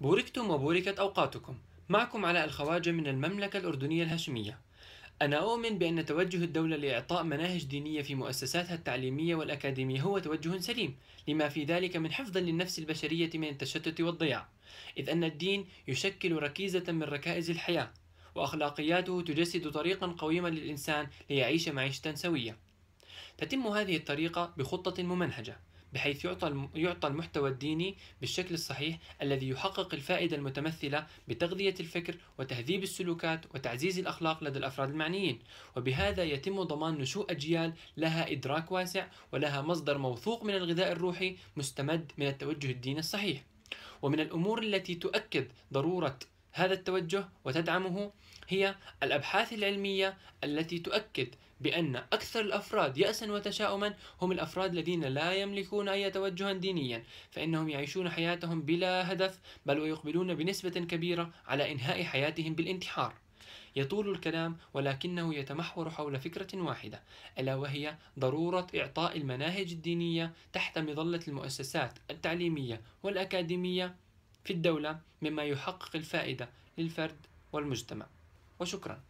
بوركتم وبوركت أوقاتكم معكم علاء الخواجة من المملكة الأردنية الهاشمية أنا أؤمن بأن توجه الدولة لإعطاء مناهج دينية في مؤسساتها التعليمية والأكاديمية هو توجه سليم لما في ذلك من حفظ للنفس البشرية من التشتت والضياع إذ أن الدين يشكل ركيزة من ركائز الحياة وأخلاقياته تجسد طريقا قويما للإنسان ليعيش معيشة سوية تتم هذه الطريقة بخطة ممنهجة بحيث يعطى يعطى المحتوى الديني بالشكل الصحيح الذي يحقق الفائدة المتمثلة بتغذية الفكر وتهذيب السلوكات وتعزيز الأخلاق لدى الأفراد المعنيين وبهذا يتم ضمان نشوء أجيال لها إدراك واسع ولها مصدر موثوق من الغذاء الروحي مستمد من التوجه الديني الصحيح ومن الأمور التي تؤكد ضرورة هذا التوجه وتدعمه هي الأبحاث العلمية التي تؤكد بأن أكثر الأفراد يأسا وتشاؤما هم الأفراد الذين لا يملكون أي توجها دينيا فإنهم يعيشون حياتهم بلا هدف بل ويقبلون بنسبة كبيرة على إنهاء حياتهم بالانتحار يطول الكلام ولكنه يتمحور حول فكرة واحدة ألا وهي ضرورة إعطاء المناهج الدينية تحت مظلة المؤسسات التعليمية والأكاديمية في الدولة مما يحقق الفائدة للفرد والمجتمع وشكرا